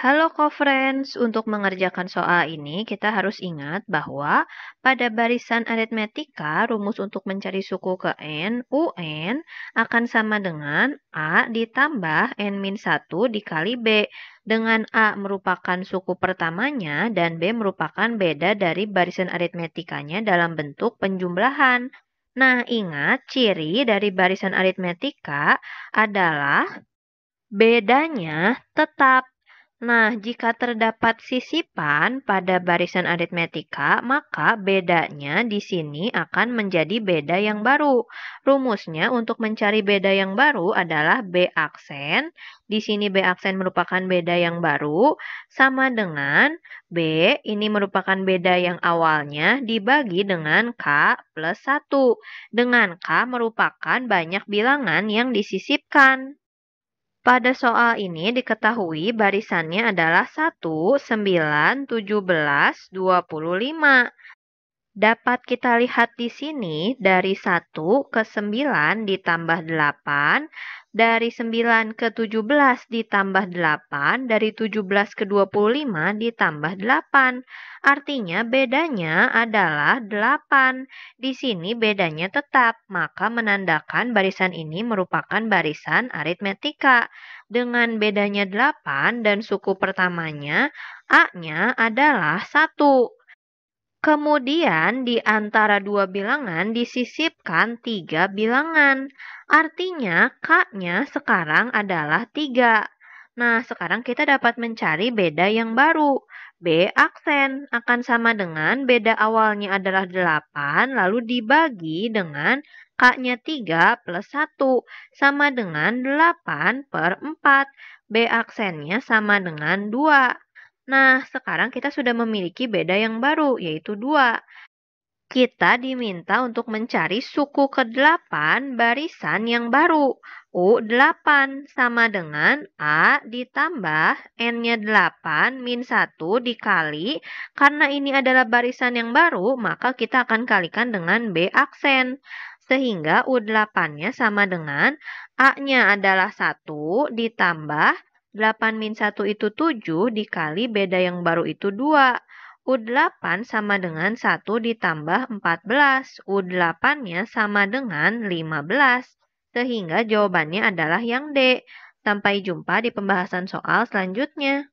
Halo co-friends, untuk mengerjakan soal ini kita harus ingat bahwa pada barisan aritmetika rumus untuk mencari suku ke n, un akan sama dengan a ditambah n-1 dikali b dengan A merupakan suku pertamanya dan B merupakan beda dari barisan aritmetikanya dalam bentuk penjumlahan. Nah, ingat ciri dari barisan aritmetika adalah bedanya tetap Nah, jika terdapat sisipan pada barisan aritmetika, maka bedanya di sini akan menjadi beda yang baru. Rumusnya untuk mencari beda yang baru adalah B aksen. Di sini B aksen merupakan beda yang baru, sama dengan B ini merupakan beda yang awalnya dibagi dengan K plus 1. Dengan K merupakan banyak bilangan yang disisipkan. Pada soal ini diketahui barisannya adalah 1, 9, 17, 25. Dapat kita lihat di sini dari 1 ke 9 ditambah 8 dari 9 ke 17 ditambah 8, dari 17 ke 25 ditambah 8. Artinya bedanya adalah 8. Di sini bedanya tetap, maka menandakan barisan ini merupakan barisan aritmetika. Dengan bedanya 8 dan suku pertamanya, A-nya adalah 1. Kemudian di antara dua bilangan disisipkan tiga bilangan. Artinya K-nya sekarang adalah tiga. Nah, sekarang kita dapat mencari beda yang baru. B aksen akan sama dengan beda awalnya adalah 8, lalu dibagi dengan K-nya 3 plus 1, sama dengan 8 per 4. B aksennya sama dengan 2. Nah, sekarang kita sudah memiliki beda yang baru, yaitu dua. Kita diminta untuk mencari suku ke-8 barisan yang baru. U8 sama dengan A ditambah N-nya 8 min 1 dikali. Karena ini adalah barisan yang baru, maka kita akan kalikan dengan B aksen. Sehingga U8-nya sama dengan A-nya adalah 1 ditambah 8 min 1 itu 7 dikali beda yang baru itu 2. U8 sama dengan 1 ditambah 14. U8-nya sama dengan 15. Sehingga jawabannya adalah yang D. Sampai jumpa di pembahasan soal selanjutnya.